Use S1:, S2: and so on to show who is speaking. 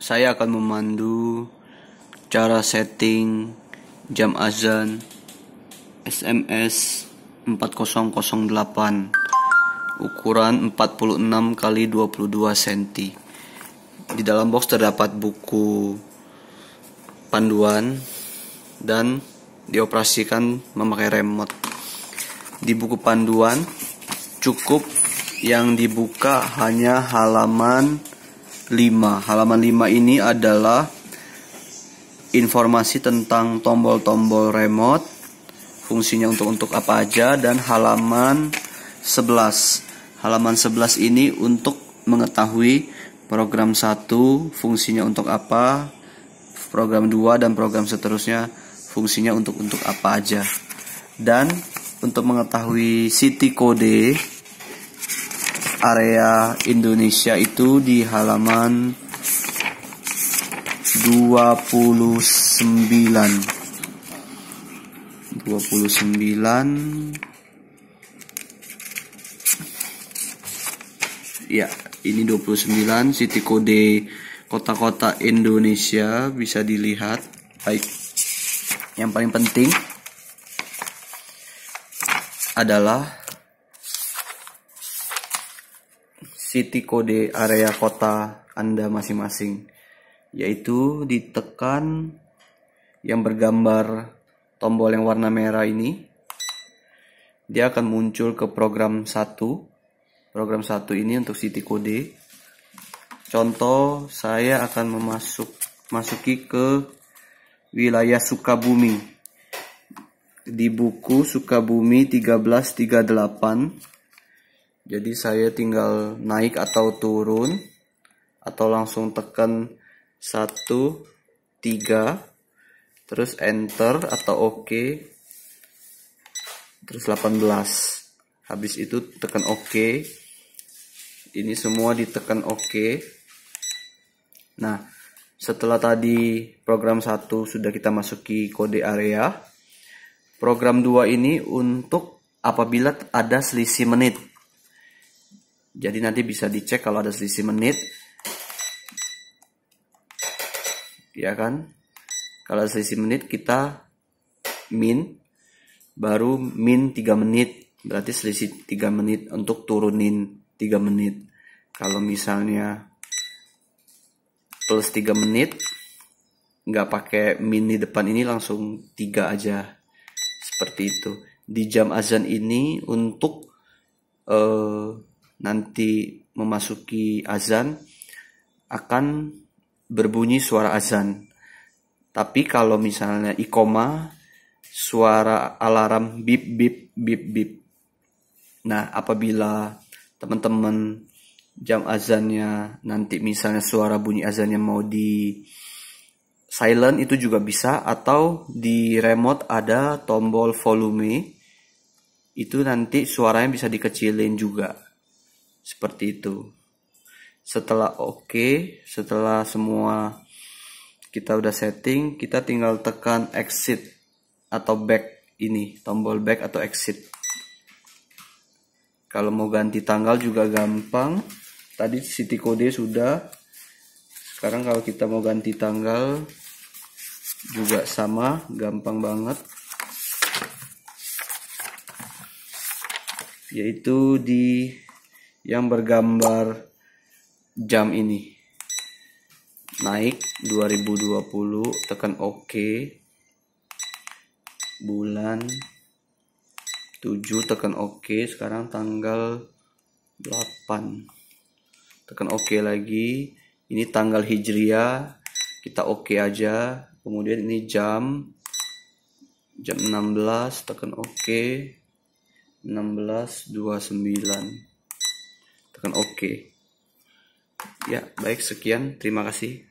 S1: saya akan memandu cara setting jam azan SMS 4008 ukuran 46 kali 22 cm. Di dalam box terdapat buku panduan dan dioperasikan memakai remote. Di buku panduan cukup yang dibuka hanya halaman 5. Halaman 5 ini adalah informasi tentang tombol-tombol remote, fungsinya untuk untuk apa aja dan halaman 11. Halaman 11 ini untuk mengetahui program 1 fungsinya untuk apa, program 2 dan program seterusnya fungsinya untuk untuk apa aja. Dan untuk mengetahui city code area Indonesia itu di halaman 29 29 ya ini 29 city kode kota-kota Indonesia bisa dilihat baik yang paling penting adalah city kode area kota Anda masing-masing yaitu ditekan yang bergambar tombol yang warna merah ini dia akan muncul ke program 1 program 1 ini untuk city kode contoh saya akan memasuk masuki ke wilayah Sukabumi di buku Sukabumi 1338 jadi saya tinggal naik atau turun atau langsung tekan 1 3 terus enter atau oke okay, terus 18 habis itu tekan oke okay. ini semua ditekan oke okay. nah setelah tadi program 1 sudah kita masuki kode area program 2 ini untuk apabila ada selisih menit jadi nanti bisa dicek kalau ada selisih menit. Ya kan? Kalau selisih menit kita min baru min 3 menit. Berarti selisih 3 menit untuk turunin 3 menit. Kalau misalnya plus 3 menit nggak pakai min di depan ini langsung 3 aja. Seperti itu. Di jam azan ini untuk eh uh, nanti memasuki azan akan berbunyi suara azan. Tapi kalau misalnya ikoma suara alarm bip bip bip bip. Nah, apabila teman-teman jam azannya nanti misalnya suara bunyi azannya mau di silent itu juga bisa atau di remote ada tombol volume itu nanti suaranya bisa dikecilin juga seperti itu setelah oke okay, setelah semua kita udah setting kita tinggal tekan exit atau back ini tombol back atau exit kalau mau ganti tanggal juga gampang tadi city code sudah sekarang kalau kita mau ganti tanggal juga sama gampang banget yaitu di yang bergambar jam ini naik 2020 tekan OK bulan 7 tekan OK sekarang tanggal 8 tekan OK lagi ini tanggal hijriah kita ok aja kemudian ini jam jam 16 tekan ok 1629 16 29 tekan OK ya baik sekian terima kasih